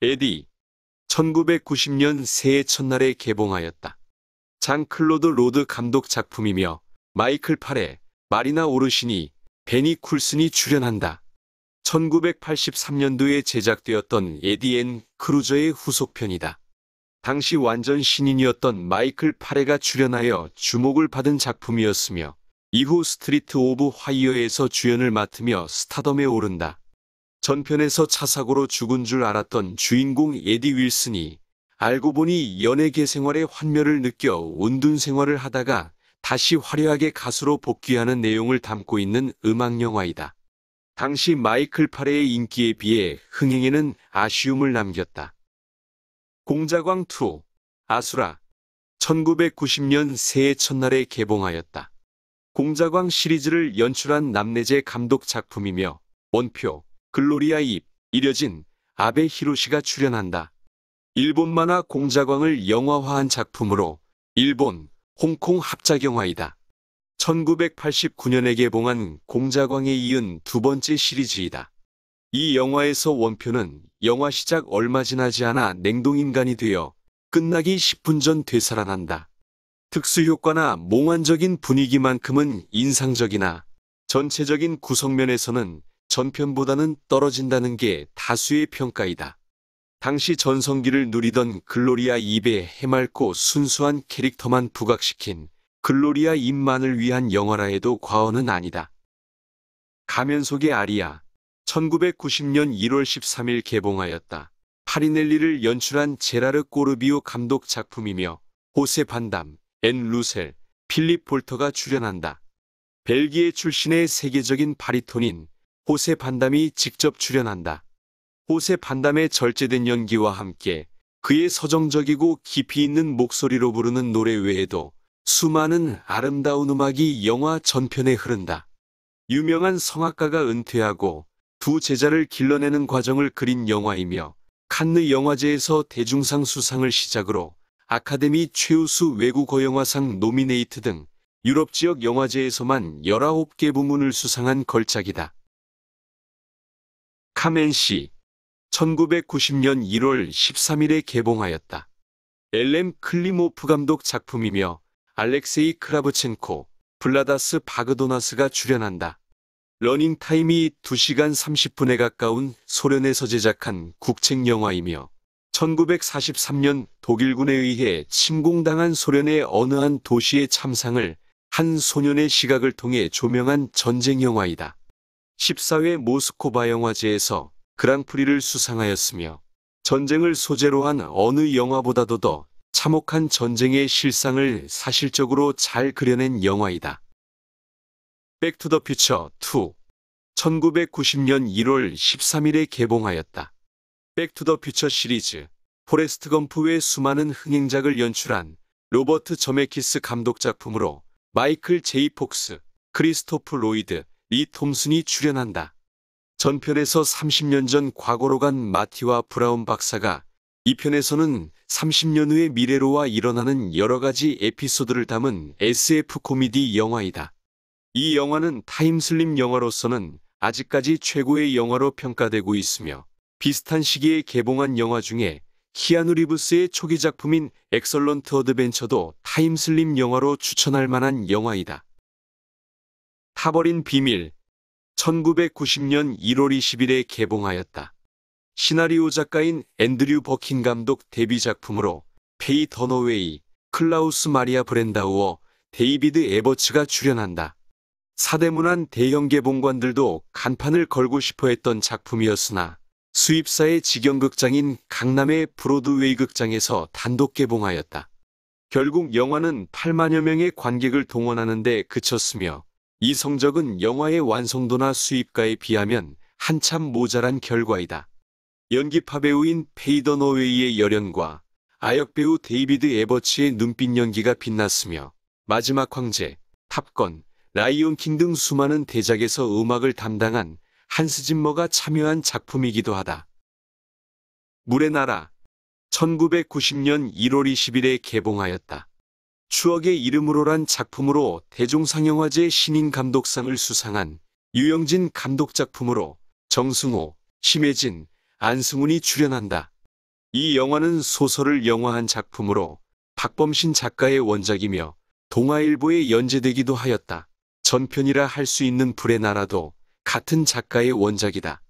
에디, 1990년 새해 첫날에 개봉하였다. 장클로드 로드 감독 작품이며 마이클 팔에 마리나 오르시니, 베니 쿨슨이 출연한다. 1983년도에 제작되었던 에디앤 크루저의 후속편이다. 당시 완전 신인이었던 마이클 파레가 출연하여 주목을 받은 작품이었으며 이후 스트리트 오브 화이어에서 주연을 맡으며 스타덤에 오른다. 전편에서 차사고로 죽은 줄 알았던 주인공 에디 윌슨이 알고 보니 연예계 생활의 환멸을 느껴 운둔 생활을 하다가 다시 화려하게 가수로 복귀하는 내용을 담고 있는 음악 영화이다. 당시 마이클 파레의 인기에 비해 흥행에는 아쉬움을 남겼다. 공자광2 아수라 1990년 새해 첫날에 개봉하였다. 공자광 시리즈를 연출한 남내재 감독 작품이며 원표, 글로리아 입, 이려진, 아베 히로시가 출연한다. 일본 만화 공자광을 영화화한 작품으로 일본, 홍콩 합작영화이다. 1989년에 개봉한 공자광에 이은 두 번째 시리즈이다. 이 영화에서 원표는 영화 시작 얼마 지나지 않아 냉동인간이 되어 끝나기 10분 전 되살아난다. 특수효과나 몽환적인 분위기만큼은 인상적이나 전체적인 구성면에서는 전편보다는 떨어진다는 게 다수의 평가이다. 당시 전성기를 누리던 글로리아 입에 해맑고 순수한 캐릭터만 부각시킨 글로리아 입만을 위한 영화라 해도 과언은 아니다. 가면 속의 아리아 1990년 1월 13일 개봉하였다. 파리넬리를 연출한 제라르 꼬르비오 감독 작품이며 호세 반담, 앤 루셀, 필립 볼터가 출연한다. 벨기에 출신의 세계적인 바리톤인 호세 반담이 직접 출연한다. 호세 반담의 절제된 연기와 함께 그의 서정적이고 깊이 있는 목소리로 부르는 노래 외에도 수많은 아름다운 음악이 영화 전편에 흐른다. 유명한 성악가가 은퇴하고 두 제자를 길러내는 과정을 그린 영화이며 칸느 영화제에서 대중상 수상을 시작으로 아카데미 최우수 외국어 영화상 노미네이트 등 유럽 지역 영화제에서만 19개 부문을 수상한 걸작이다. 카멘시 1990년 1월 13일에 개봉하였다. 엘렘 클리모프 감독 작품이며 알렉세이 크라브첸코, 블라다스 바그도나스가 출연한다. 러닝타임이 2시간 30분에 가까운 소련에서 제작한 국책 영화이며 1943년 독일군에 의해 침공당한 소련의 어느 한 도시의 참상을 한 소년의 시각을 통해 조명한 전쟁 영화이다. 14회 모스코바 영화제에서 그랑프리를 수상하였으며 전쟁을 소재로 한 어느 영화보다도 더 참혹한 전쟁의 실상을 사실적으로 잘 그려낸 영화이다. 백투더퓨처 2 1990년 1월 13일에 개봉하였다. 백투더퓨처 시리즈 포레스트 검프 외 수많은 흥행작을 연출한 로버트 저메키스 감독 작품으로 마이클 제이 폭스, 크리스토프 로이드, 리 톰슨이 출연한다. 전편에서 30년 전 과거로 간 마티와 브라운 박사가 이편에서는 30년 후의 미래로와 일어나는 여러 가지 에피소드를 담은 SF 코미디 영화이다. 이 영화는 타임슬립 영화로서는 아직까지 최고의 영화로 평가되고 있으며 비슷한 시기에 개봉한 영화 중에 키아누 리브스의 초기 작품인 엑설런트 어드벤처도 타임슬립 영화로 추천할 만한 영화이다. 타버린 비밀 1990년 1월 20일에 개봉하였다. 시나리오 작가인 앤드류 버킨 감독 데뷔 작품으로 페이 더너웨이, 클라우스 마리아 브렌다우어, 데이비드 에버츠가 출연한다. 사대문안 대형 개봉관들도 간판을 걸고 싶어 했던 작품이었으나 수입사의 직영극장인 강남의 브로드웨이 극장에서 단독 개봉하였다. 결국 영화는 8만여 명의 관객을 동원하는 데 그쳤으며 이 성적은 영화의 완성도나 수입가에 비하면 한참 모자란 결과이다. 연기파 배우인 페이더 노웨이의 열연과 아역배우 데이비드 에버츠의 눈빛 연기가 빛났으며 마지막 황제, 탑건, 라이온킹 등 수많은 대작에서 음악을 담당한 한스 짐머가 참여한 작품이기도 하다. 물의 나라 1990년 1월 20일에 개봉하였다. 추억의 이름으로란 작품으로 대종상영화제 신인 감독상을 수상한 유영진 감독 작품으로 정승호, 심혜진, 안승훈이 출연한다. 이 영화는 소설을 영화한 작품으로 박범신 작가의 원작이며 동아일보에 연재되기도 하였다. 전편이라 할 수 있는 불의 나라도 같은 작가의 원작이다.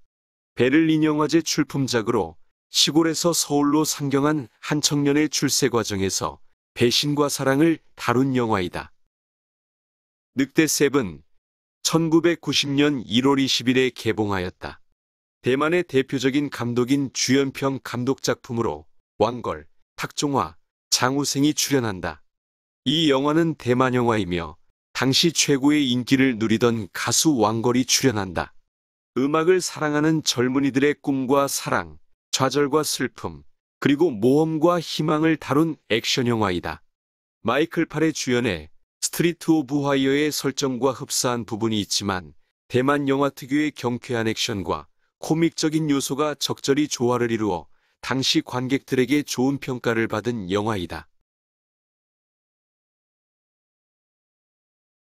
베를린 영화제 출품작으로 시골에서 서울로 상경한 한 청년의 출세 과정에서 배신과 사랑을 다룬 영화이다. 늑대 셉은 1990년 1월 20일에 개봉하였다. 대만의 대표적인 감독인 주연평 감독 작품으로 왕걸, 탁종화, 장우생이 출연한다. 이 영화는 대만 영화이며 당시 최고의 인기를 누리던 가수 왕걸이 출연한다. 음악을 사랑하는 젊은이들의 꿈과 사랑, 좌절과 슬픔, 그리고 모험과 희망을 다룬 액션 영화이다. 마이클 팔의 주연에 스트리트 오브 화이어의 설정과 흡사한 부분이 있지만 대만 영화 특유의 경쾌한 액션과 코믹적인 요소가 적절히 조화를 이루어 당시 관객들에게 좋은 평가를 받은 영화이다.